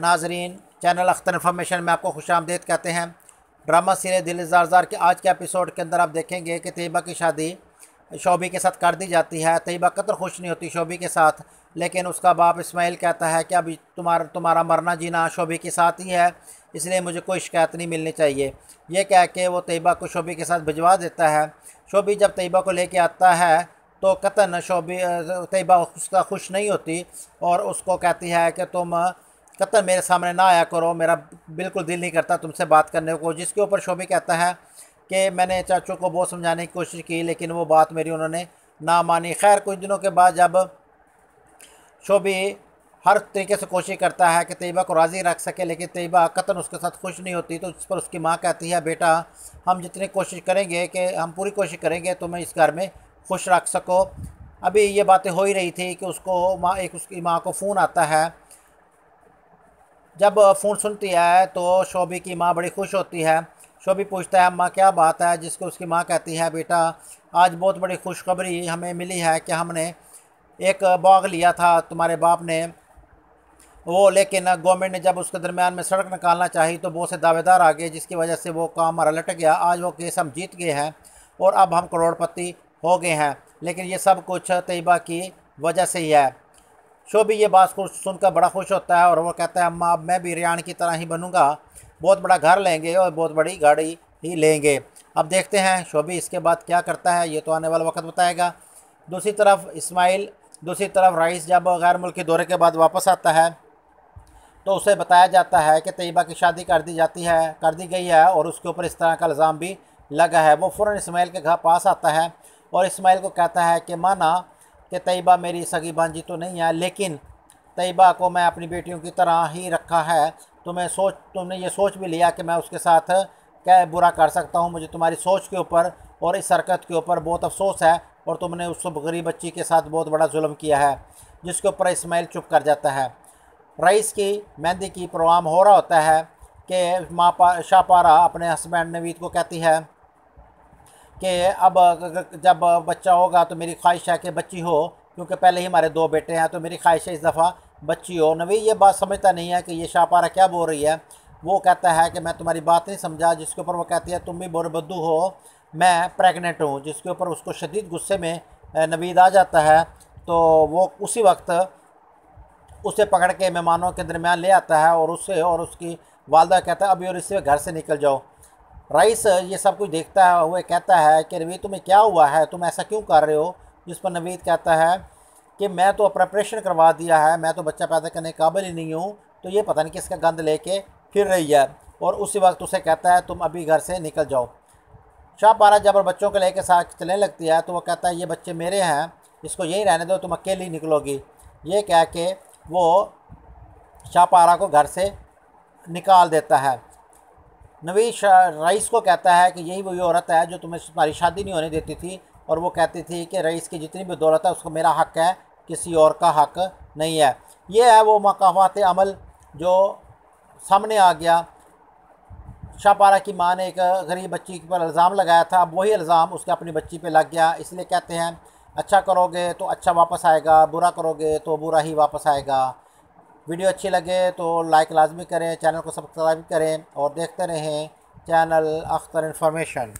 नाजरीन channel Akhtar information में आपको खुश आमदेद कहते हैं ड्रामा सीरे दिल जार के आज के एपिसोड के अंदर आप देखेंगे कि तयबा की शादी शोबी के साथ कर दी जाती है तयबा कतर खुश नहीं होती शोबी के साथ लेकिन उसका बाप इसमाइल कहता है कि अभी तुम्हारा तुम्हारा मरना जीना शोबी के साथ ही है इसलिए मुझे कोई शिकायत नहीं मिलनी चाहिए यह कह के वो तयबा को शोबी के साथ भिजवा देता है शोबी जब तयबा को लेके आता है तो कतन शोबी तयबा उसका खुश नहीं होती और उसको कहती है कि तुम तब तक मेरे सामने ना आया करो मेरा बिल्कुल दिल नहीं करता तुमसे बात करने को जिसके ऊपर शोभी कहता है कि मैंने चाचू को बहुत समझाने की कोशिश की लेकिन वो बात मेरी उन्होंने ना मानी खैर कुछ दिनों के बाद जब शोभी हर तरीके से कोशिश करता है कि तयबा को राज़ी रख सके लेकिन तयबा कतन उसके साथ खुश नहीं होती तो उस पर उसकी माँ कहती है बेटा हम जितनी कोशिश करेंगे कि हम पूरी कोशिश करेंगे तुम्हें तो इस घर में खुश रख सको अभी ये बातें हो ही रही थी कि उसको माँ एक उसकी माँ को फ़ोन आता है जब फ़ोन सुनती है तो शोभी की माँ बड़ी खुश होती है शोभी पूछता है अम्मा क्या बात है जिसको उसकी माँ कहती है बेटा आज बहुत बड़ी खुशखबरी हमें मिली है कि हमने एक बाग लिया था तुम्हारे बाप ने वो लेकिन गवर्नमेंट ने जब उसके दरमियान में सड़क निकालना चाहिए तो बहुत से दावेदार आ गए जिसकी वजह से वो काम हमारा लटक गया आज वो केस हम जीत गए हैं और अब हम करोड़पति हो गए हैं लेकिन ये सब कुछ तयबा की वजह से ही है शो भी ये बात सुनकर बड़ा खुश होता है और वो कहता है अम्मा अब मैं भी रियान की तरह ही बनूंगा बहुत बड़ा घर लेंगे और बहुत बड़ी गाड़ी ही लेंगे अब देखते हैं शोभी इसके बाद क्या करता है ये तो आने वाला वक्त बताएगा दूसरी तरफ इस्माइल दूसरी तरफ राइस जब गैर मुल्की दौरे के बाद वापस आता है तो उसे बताया जाता है कि तयबा की शादी कर दी जाती है कर दी गई है और उसके ऊपर इस तरह का इल्ज़ाम भी लगा है वो फ़ौर इसमाइल के घर पास आता है और इसमाइल को कहता है कि माना कि तयबा मेरी सगी भांजी तो नहीं है लेकिन तयबा को मैं अपनी बेटियों की तरह ही रखा है तुम्हें तो सोच तुमने ये सोच भी लिया कि मैं उसके साथ क्या बुरा कर सकता हूँ मुझे तुम्हारी सोच के ऊपर और इस हरकत के ऊपर बहुत अफसोस है और तुमने उस गरीब बच्ची के साथ बहुत बड़ा जुल्म किया है जिसके ऊपर इसमाइल चुप कर जाता है रईस की मेहंदी की प्रोग्राम हो रहा होता है कि माँ पा शाहपारा अपने हस्बैंड नवीद को कहती है कि अब जब बच्चा होगा तो मेरी ख्वाहिश है कि बच्ची हो क्योंकि पहले ही हमारे दो बेटे हैं तो मेरी ख्वाहिश है इस दफ़ा बच्ची हो नवी ये बात समझता नहीं है कि ये शाहपारा क्या बोल रही है वो कहता है कि मैं तुम्हारी बात नहीं समझा जिसके ऊपर वो कहती है तुम भी बोरबद्दू हो मैं प्रेगनेंट हूँ जिसके ऊपर उसको शदीद गुस्से में नवीद आ जाता है तो वो उसी वक्त उसे पकड़ के मेहमानों के दरमियान ले आता है और उससे और उसकी वालदा कहता है अभी और इससे घर से निकल जाओ रईस ये सब कुछ देखता है हुए कहता है कि नवीद तुम्हें क्या हुआ है तुम ऐसा क्यों कर रहे हो जिस पर नवीद कहता है कि मैं तो प्रेपरेशन करवा दिया है मैं तो बच्चा पैदा करने काबिल ही नहीं हूँ तो ये पता नहीं किसका गंद लेके फिर रही है और उसी वक्त उसे कहता है तुम अभी घर से निकल जाओ शाह पारा जब बच्चों को लेकर साथ चलने लगती है तो वो कहता है ये बच्चे मेरे हैं इसको यहीं रहने दो तुम अकेली निकलोगी ये कह के वो शाहपारा को घर से निकाल देता है नवीश रईस को कहता है कि यही वही औरत है जो तुम्हें तुम्हारी शादी नहीं होने देती थी और वो कहती थी कि रईस की जितनी भी दौलत है उसको मेरा हक है किसी और का हक नहीं है ये है वो मकाफात अमल जो सामने आ गया शाहपारा की माँ ने एक गरीब बच्ची पर इल्ज़ाम लगाया था अब वही इल्ज़ाम उसके अपनी बच्ची पे लग गया इसलिए कहते हैं अच्छा करोगे तो अच्छा वापस आएगा बुरा करोगे तो बुरा ही वापस आएगा वीडियो अच्छी लगे तो लाइक लाजमी करें चैनल को सब्सक्राइब करें और देखते रहें चैनल अख्तर इन्फॉर्मेशन